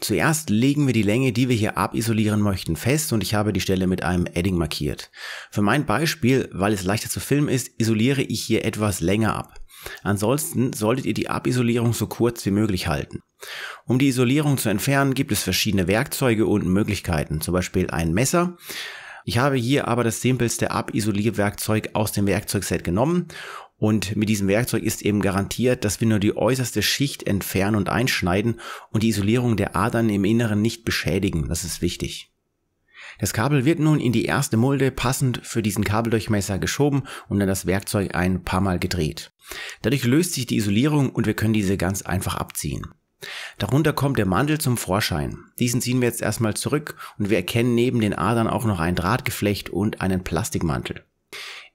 Zuerst legen wir die Länge, die wir hier abisolieren möchten, fest und ich habe die Stelle mit einem Edding markiert. Für mein Beispiel, weil es leichter zu filmen ist, isoliere ich hier etwas länger ab. Ansonsten solltet ihr die Abisolierung so kurz wie möglich halten. Um die Isolierung zu entfernen, gibt es verschiedene Werkzeuge und Möglichkeiten, zum Beispiel ein Messer. Ich habe hier aber das simpelste Abisolierwerkzeug aus dem Werkzeugset genommen und mit diesem Werkzeug ist eben garantiert, dass wir nur die äußerste Schicht entfernen und einschneiden und die Isolierung der Adern im Inneren nicht beschädigen. Das ist wichtig. Das Kabel wird nun in die erste Mulde passend für diesen Kabeldurchmesser geschoben und dann das Werkzeug ein paar Mal gedreht. Dadurch löst sich die Isolierung und wir können diese ganz einfach abziehen. Darunter kommt der Mantel zum Vorschein. Diesen ziehen wir jetzt erstmal zurück und wir erkennen neben den Adern auch noch ein Drahtgeflecht und einen Plastikmantel.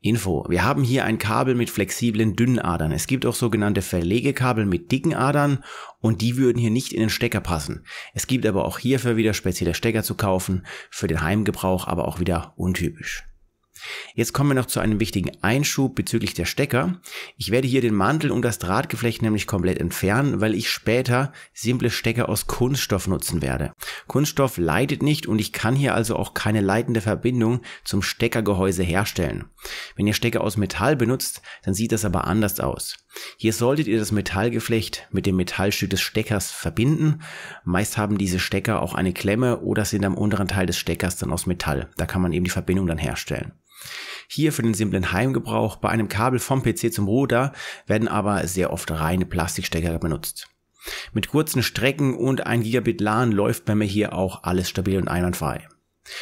Info. Wir haben hier ein Kabel mit flexiblen dünnen Adern. Es gibt auch sogenannte Verlegekabel mit dicken Adern und die würden hier nicht in den Stecker passen. Es gibt aber auch hierfür wieder spezielle Stecker zu kaufen, für den Heimgebrauch aber auch wieder untypisch. Jetzt kommen wir noch zu einem wichtigen Einschub bezüglich der Stecker. Ich werde hier den Mantel und das Drahtgeflecht nämlich komplett entfernen, weil ich später simple Stecker aus Kunststoff nutzen werde. Kunststoff leitet nicht und ich kann hier also auch keine leitende Verbindung zum Steckergehäuse herstellen. Wenn ihr Stecker aus Metall benutzt, dann sieht das aber anders aus. Hier solltet ihr das Metallgeflecht mit dem Metallstück des Steckers verbinden. Meist haben diese Stecker auch eine Klemme oder sind am unteren Teil des Steckers dann aus Metall. Da kann man eben die Verbindung dann herstellen. Hier für den simplen Heimgebrauch bei einem Kabel vom PC zum Router werden aber sehr oft reine Plastikstecker benutzt. Mit kurzen Strecken und 1 Gigabit LAN läuft bei mir hier auch alles stabil und einwandfrei.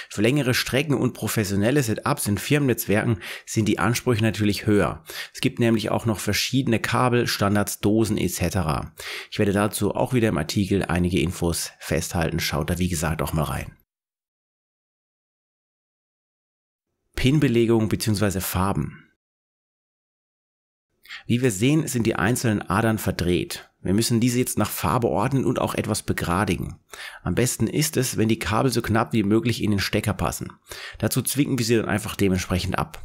Für längere Strecken und professionelle Setups in Firmennetzwerken sind die Ansprüche natürlich höher. Es gibt nämlich auch noch verschiedene Kabel, Standards, Dosen etc. Ich werde dazu auch wieder im Artikel einige Infos festhalten. Schaut da wie gesagt auch mal rein. Pinbelegung bzw. Farben. Wie wir sehen, sind die einzelnen Adern verdreht. Wir müssen diese jetzt nach Farbe ordnen und auch etwas begradigen. Am besten ist es, wenn die Kabel so knapp wie möglich in den Stecker passen. Dazu zwicken wir sie dann einfach dementsprechend ab.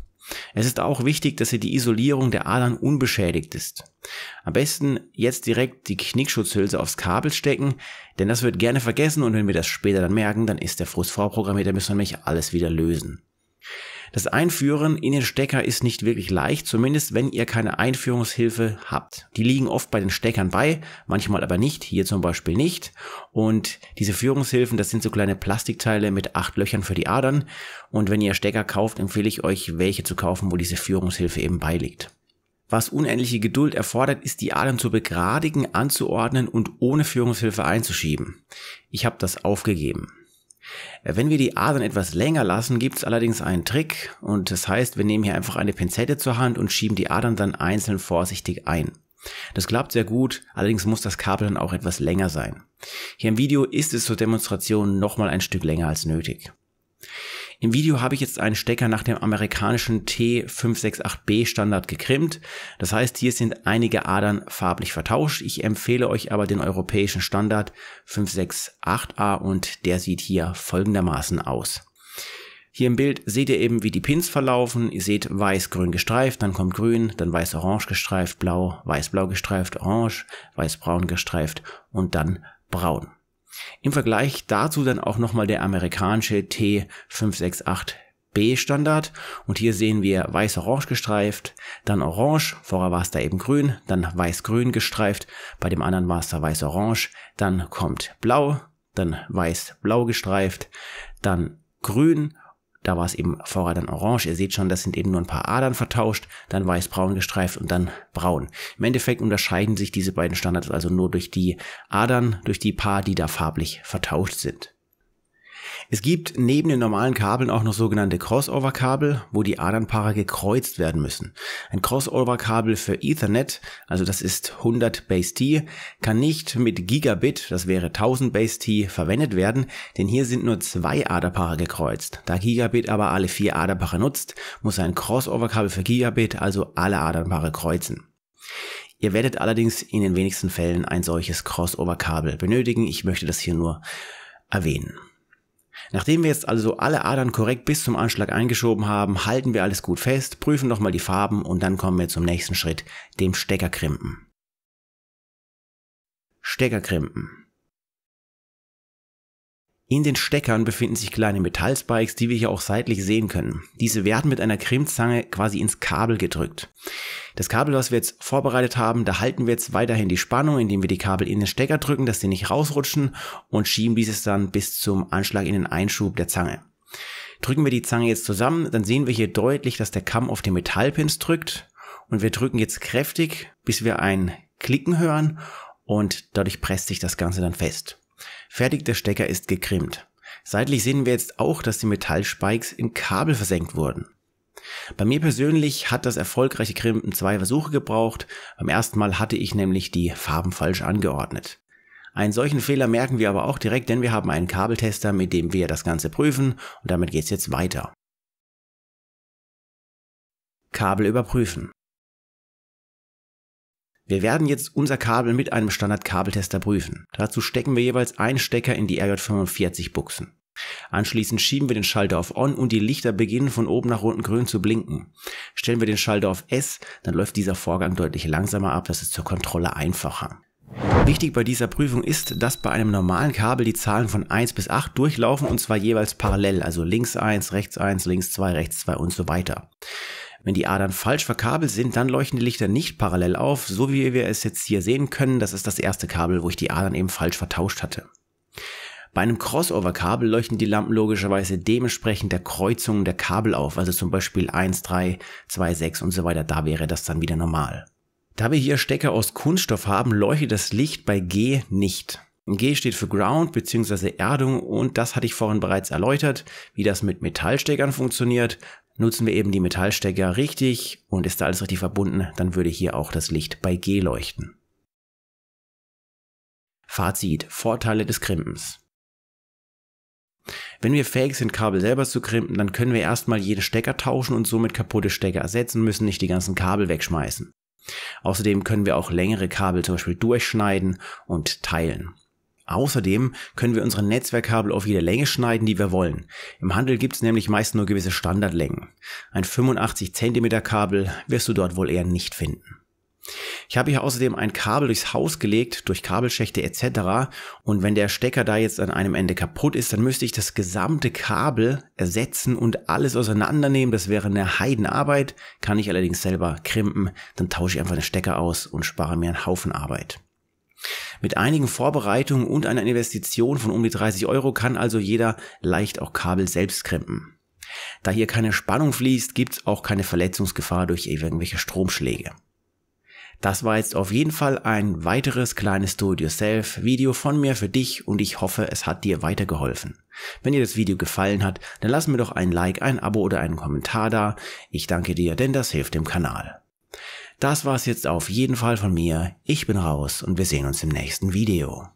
Es ist auch wichtig, dass hier die Isolierung der Adern unbeschädigt ist. Am besten jetzt direkt die Knickschutzhülse aufs Kabel stecken, denn das wird gerne vergessen und wenn wir das später dann merken, dann ist der Frust vorprogrammiert, dann müssen wir nämlich alles wieder lösen. Das Einführen in den Stecker ist nicht wirklich leicht, zumindest wenn ihr keine Einführungshilfe habt. Die liegen oft bei den Steckern bei, manchmal aber nicht, hier zum Beispiel nicht. Und diese Führungshilfen, das sind so kleine Plastikteile mit acht Löchern für die Adern. Und wenn ihr Stecker kauft, empfehle ich euch, welche zu kaufen, wo diese Führungshilfe eben beiliegt. Was unendliche Geduld erfordert, ist die Adern zu begradigen, anzuordnen und ohne Führungshilfe einzuschieben. Ich habe das aufgegeben. Äh, wenn wir die Adern etwas länger lassen, gibt es allerdings einen Trick und das heißt, wir nehmen hier einfach eine Pinzette zur Hand und schieben die Adern dann einzeln vorsichtig ein. Das klappt sehr gut, allerdings muss das Kabel dann auch etwas länger sein. Hier im Video ist es zur Demonstration nochmal ein Stück länger als nötig. Im Video habe ich jetzt einen Stecker nach dem amerikanischen T568B Standard gekrimmt. Das heißt, hier sind einige Adern farblich vertauscht. Ich empfehle euch aber den europäischen Standard 568A und der sieht hier folgendermaßen aus. Hier im Bild seht ihr eben, wie die Pins verlaufen. Ihr seht weiß-grün gestreift, dann kommt grün, dann weiß-orange gestreift, blau, weiß-blau gestreift, orange, weiß-braun gestreift und dann braun. Im Vergleich dazu dann auch nochmal der amerikanische T568B Standard. Und hier sehen wir weiß-orange gestreift, dann orange, vorher war es da eben grün, dann weiß-grün gestreift, bei dem anderen war es da weiß-orange, dann kommt blau, dann weiß-blau gestreift, dann grün da war es eben vorher dann orange. Ihr seht schon, das sind eben nur ein paar Adern vertauscht, dann weiß-braun gestreift und dann braun. Im Endeffekt unterscheiden sich diese beiden Standards also nur durch die Adern, durch die paar, die da farblich vertauscht sind. Es gibt neben den normalen Kabeln auch noch sogenannte Crossover-Kabel, wo die Adernpaare gekreuzt werden müssen. Ein Crossover-Kabel für Ethernet, also das ist 100 Base-T, kann nicht mit Gigabit, das wäre 1000 Base-T, verwendet werden, denn hier sind nur zwei Aderpaare gekreuzt. Da Gigabit aber alle vier Aderpaare nutzt, muss ein Crossover-Kabel für Gigabit also alle Aderpaare kreuzen. Ihr werdet allerdings in den wenigsten Fällen ein solches Crossover-Kabel benötigen. Ich möchte das hier nur erwähnen. Nachdem wir jetzt also alle Adern korrekt bis zum Anschlag eingeschoben haben, halten wir alles gut fest, prüfen nochmal die Farben und dann kommen wir zum nächsten Schritt, dem Steckerkrimpen. Steckerkrimpen. In den Steckern befinden sich kleine Metallspikes, die wir hier auch seitlich sehen können. Diese werden mit einer Crimpzange quasi ins Kabel gedrückt. Das Kabel, was wir jetzt vorbereitet haben, da halten wir jetzt weiterhin die Spannung, indem wir die Kabel in den Stecker drücken, dass sie nicht rausrutschen und schieben dieses dann bis zum Anschlag in den Einschub der Zange. Drücken wir die Zange jetzt zusammen, dann sehen wir hier deutlich, dass der Kamm auf den Metallpins drückt und wir drücken jetzt kräftig, bis wir ein Klicken hören und dadurch presst sich das Ganze dann fest. Fertig, der Stecker ist gekrimmt. Seitlich sehen wir jetzt auch, dass die Metallspikes in Kabel versenkt wurden. Bei mir persönlich hat das erfolgreiche Krimpen zwei Versuche gebraucht. Beim ersten Mal hatte ich nämlich die Farben falsch angeordnet. Einen solchen Fehler merken wir aber auch direkt, denn wir haben einen Kabeltester, mit dem wir das Ganze prüfen und damit geht's jetzt weiter. Kabel überprüfen. Wir werden jetzt unser Kabel mit einem Standard-Kabeltester prüfen. Dazu stecken wir jeweils einen Stecker in die RJ45-Buchsen. Anschließend schieben wir den Schalter auf On und die Lichter beginnen von oben nach unten grün zu blinken. Stellen wir den Schalter auf S, dann läuft dieser Vorgang deutlich langsamer ab, das ist zur Kontrolle einfacher. Wichtig bei dieser Prüfung ist, dass bei einem normalen Kabel die Zahlen von 1 bis 8 durchlaufen und zwar jeweils parallel, also links 1, rechts 1, links 2, rechts 2 und so weiter. Wenn die Adern falsch verkabelt sind, dann leuchten die Lichter nicht parallel auf, so wie wir es jetzt hier sehen können, das ist das erste Kabel, wo ich die Adern eben falsch vertauscht hatte. Bei einem Crossover-Kabel leuchten die Lampen logischerweise dementsprechend der Kreuzung der Kabel auf, also zum Beispiel 1, 3, 2, 6 und so weiter, da wäre das dann wieder normal. Da wir hier Stecker aus Kunststoff haben, leuchtet das Licht bei G nicht. G steht für Ground bzw. Erdung und das hatte ich vorhin bereits erläutert, wie das mit Metallsteckern funktioniert. Nutzen wir eben die Metallstecker richtig und ist da alles richtig verbunden, dann würde hier auch das Licht bei G leuchten. Fazit, Vorteile des Krimpens. Wenn wir fähig sind, Kabel selber zu krimpen, dann können wir erstmal jeden Stecker tauschen und somit kaputte Stecker ersetzen, müssen nicht die ganzen Kabel wegschmeißen. Außerdem können wir auch längere Kabel zum Beispiel durchschneiden und teilen. Außerdem können wir unsere Netzwerkkabel auf jede Länge schneiden, die wir wollen. Im Handel gibt es nämlich meist nur gewisse Standardlängen. Ein 85 cm Kabel wirst du dort wohl eher nicht finden. Ich habe hier außerdem ein Kabel durchs Haus gelegt, durch Kabelschächte etc. Und wenn der Stecker da jetzt an einem Ende kaputt ist, dann müsste ich das gesamte Kabel ersetzen und alles auseinandernehmen. Das wäre eine Heidenarbeit, kann ich allerdings selber krimpen. Dann tausche ich einfach den Stecker aus und spare mir einen Haufen Arbeit. Mit einigen Vorbereitungen und einer Investition von um die 30 Euro kann also jeder leicht auch Kabel selbst krimpen. Da hier keine Spannung fließt, gibt es auch keine Verletzungsgefahr durch irgendwelche Stromschläge. Das war jetzt auf jeden Fall ein weiteres kleines Do-it-yourself-Video von mir für dich und ich hoffe, es hat dir weitergeholfen. Wenn dir das Video gefallen hat, dann lass mir doch ein Like, ein Abo oder einen Kommentar da. Ich danke dir, denn das hilft dem Kanal. Das war's jetzt auf jeden Fall von mir. Ich bin raus und wir sehen uns im nächsten Video.